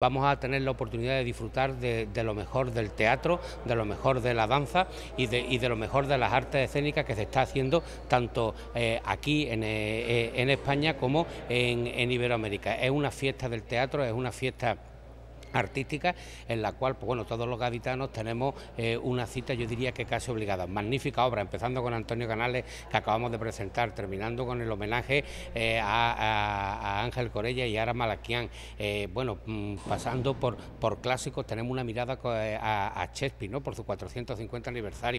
Vamos a tener la oportunidad de disfrutar de, lo mejor del teatro, de lo mejor de la danza y de, lo mejor de las artes escénicas que se está haciendo tanto eh, aquí eh, eh, en, España como en, Iberoamérica. Es una fiesta del teatro, es una fiesta artística en la cual pues bueno todos los gaditanos tenemos una cita yo diría que casi obligada magnífica obra empezando con Antonio Canales que acabamos de presentar terminando con el homenaje a, Ángel Corella y Ara Malaquián. Eh, bueno, mm, pasando por, por clásicos, tenemos una mirada eh, a, a Chespi, ¿no? Por su 450 aniversario.